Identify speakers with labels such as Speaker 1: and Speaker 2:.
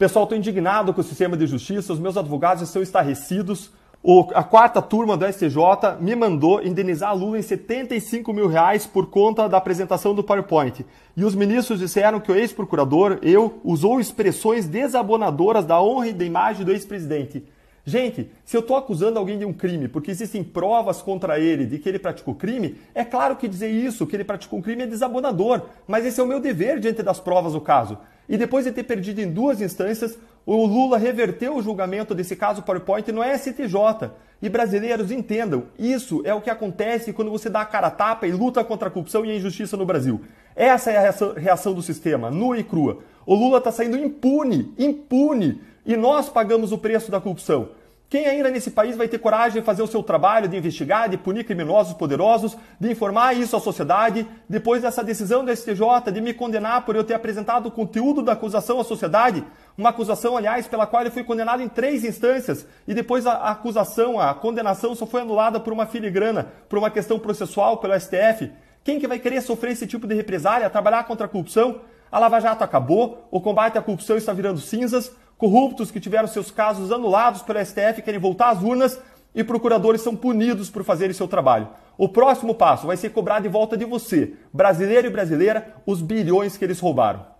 Speaker 1: Pessoal, estou indignado com o sistema de justiça, os meus advogados estão estarrecidos. O, a quarta turma do STJ me mandou indenizar a Lula em 75 mil reais por conta da apresentação do PowerPoint. E os ministros disseram que o ex-procurador, eu, usou expressões desabonadoras da honra e da imagem do ex-presidente. Gente, se eu estou acusando alguém de um crime porque existem provas contra ele de que ele praticou crime, é claro que dizer isso, que ele praticou um crime, é desabonador. Mas esse é o meu dever diante das provas do caso e depois de ter perdido em duas instâncias, o Lula reverteu o julgamento desse caso PowerPoint no STJ. E brasileiros entendam, isso é o que acontece quando você dá a cara a tapa e luta contra a corrupção e a injustiça no Brasil. Essa é a reação, reação do sistema, nua e crua. O Lula está saindo impune, impune, e nós pagamos o preço da corrupção. Quem ainda nesse país vai ter coragem de fazer o seu trabalho de investigar, de punir criminosos poderosos, de informar isso à sociedade, depois dessa decisão do STJ de me condenar por eu ter apresentado o conteúdo da acusação à sociedade? Uma acusação, aliás, pela qual eu fui condenado em três instâncias e depois a acusação, a condenação só foi anulada por uma filigrana, por uma questão processual pelo STF. Quem que vai querer sofrer esse tipo de represália, trabalhar contra a corrupção? A Lava Jato acabou, o combate à corrupção está virando cinzas, corruptos que tiveram seus casos anulados pelo STF querem voltar às urnas e procuradores são punidos por fazerem seu trabalho. O próximo passo vai ser cobrar de volta de você, brasileiro e brasileira, os bilhões que eles roubaram.